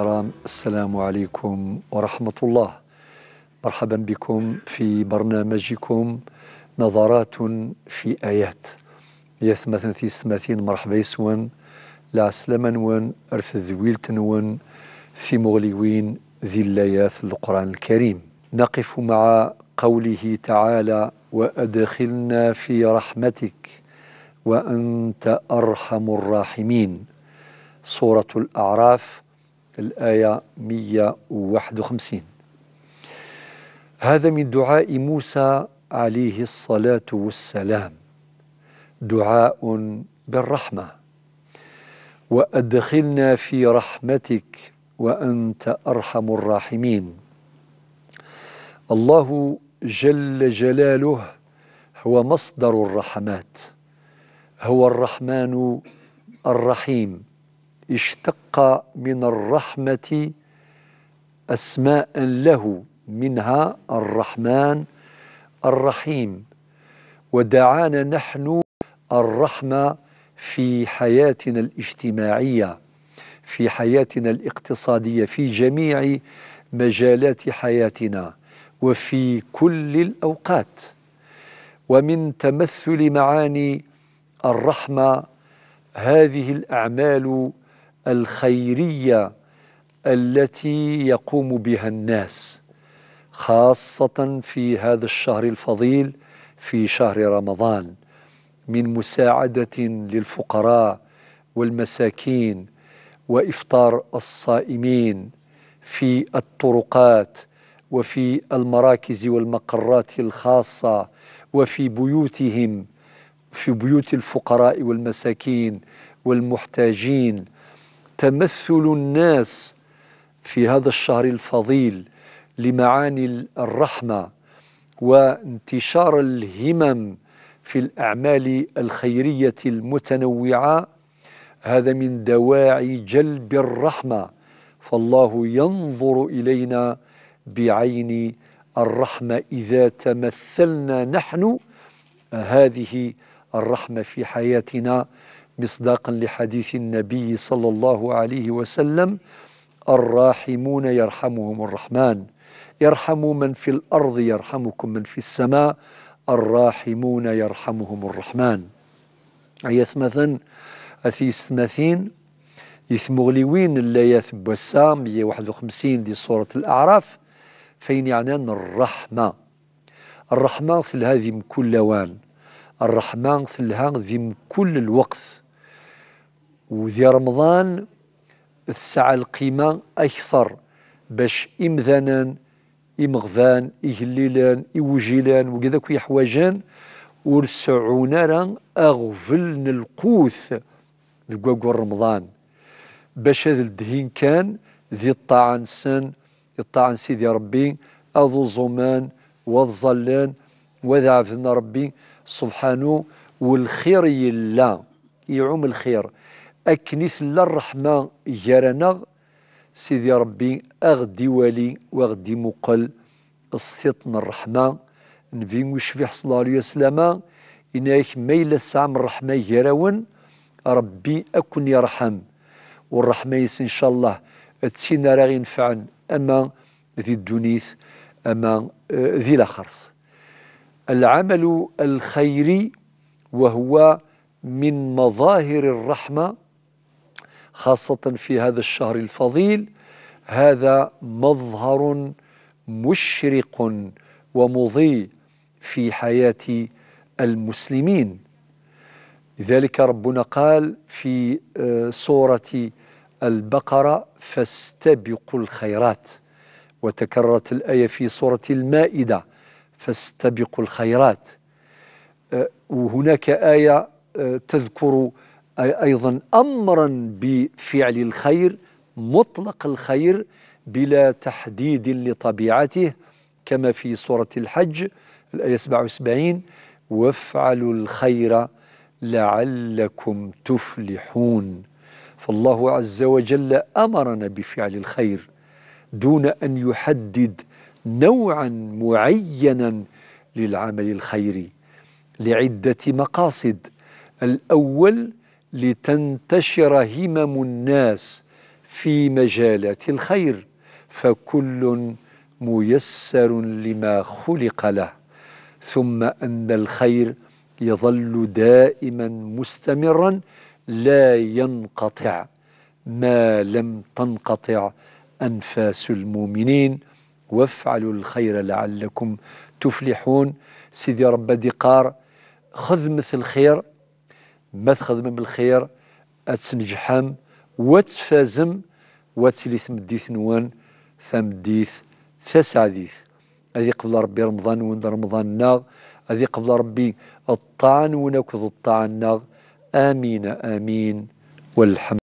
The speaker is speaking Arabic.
الكرام السلام عليكم ورحمة الله مرحبا بكم في برنامجكم نظرات في آيات يثمثن في ثمثين مرحبا يسون لعسلمنون أرث ذويلتنون في مغلوين ذي اللايات القرآن الكريم نقف مع قوله تعالى وأدخلنا في رحمتك وأنت أرحم الراحمين سورة الأعراف الآية 151 هذا من دعاء موسى عليه الصلاة والسلام دعاء بالرحمة وأدخلنا في رحمتك وأنت أرحم الراحمين الله جل جلاله هو مصدر الرحمات هو الرحمن الرحيم اشتق من الرحمة أسماء له منها الرحمن الرحيم ودعانا نحن الرحمة في حياتنا الاجتماعية في حياتنا الاقتصادية في جميع مجالات حياتنا وفي كل الأوقات ومن تمثل معاني الرحمة هذه الأعمال الخيريه التي يقوم بها الناس خاصه في هذا الشهر الفضيل في شهر رمضان من مساعده للفقراء والمساكين وافطار الصائمين في الطرقات وفي المراكز والمقرات الخاصه وفي بيوتهم في بيوت الفقراء والمساكين والمحتاجين تمثل الناس في هذا الشهر الفضيل لمعاني الرحمه وانتشار الهمم في الاعمال الخيريه المتنوعه هذا من دواعي جلب الرحمه فالله ينظر الينا بعين الرحمه اذا تمثلنا نحن هذه الرحمه في حياتنا مصداقا لحديث النبي صلى الله عليه وسلم الراحمون يرحمهم الرحمن ارحموا من في الارض يرحمكم من في السماء الراحمون يرحمهم الرحمن اي مثلا أثيس ثماثين يثمغليوين اللايات بوسا 151 دي سورة الأعراف فين يعنان الرحمة الرحمة في هذه كل لوان الرحمة في هذه كل الوقت وذي رمضان السعة القيمة أكثر باش إمذانا إمغفان إهليلان إوجيلان وكذا كي حواجان ورسعونا راه أغفلن القوث دقاق رمضان باش هذا الدهين كان ذي الطاعن سن الطعن سيدي ربي أذو زمان وظلان وذا عفنا ربي سبحانه والخير يلا يعوم الخير أكنث الرحمة جرنا سيدي ربي أغدي والي وأغدي مقل السيطن الرحمة نبي وشبيح صلى الله عليه وسلم إناك ميلة سام الرحمة يرون ربي أكن يرحم والرحمة يس إن شاء الله تسينا راغي نفعن أما ذي الدنيث أما آه، ذي الأخرث العمل الخيري وهو من مظاهر الرحمة خاصة في هذا الشهر الفضيل هذا مظهر مشرق ومضي في حياة المسلمين لذلك ربنا قال في آه، سورة البقرة فاستبقوا الخيرات وتكررت الآية في سورة المائدة فاستبقوا الخيرات آه، وهناك آية آه، تذكر أيضا أمرا بفعل الخير مطلق الخير بلا تحديد لطبيعته كما في سورة الحج الآية 77 وافعلوا الخير لعلكم تفلحون فالله عز وجل أمرنا بفعل الخير دون أن يحدد نوعا معينا للعمل الخيري لعدة مقاصد الأول لتنتشر همم الناس في مجالات الخير فكل ميسر لما خلق له ثم ان الخير يظل دائما مستمرا لا ينقطع ما لم تنقطع انفاس المؤمنين وافعلوا الخير لعلكم تفلحون سيدي رب دقار خذ مثل خير ما تخدم بالخير أتنجحم وتفازم وتلي ثمديث نوان فمديث ثسعديث هذه قبل ربي رمضان ون رمضان ناغ هذه قبل ربي الطعن ونكذ الطعن ناغ آمين آمين والحمد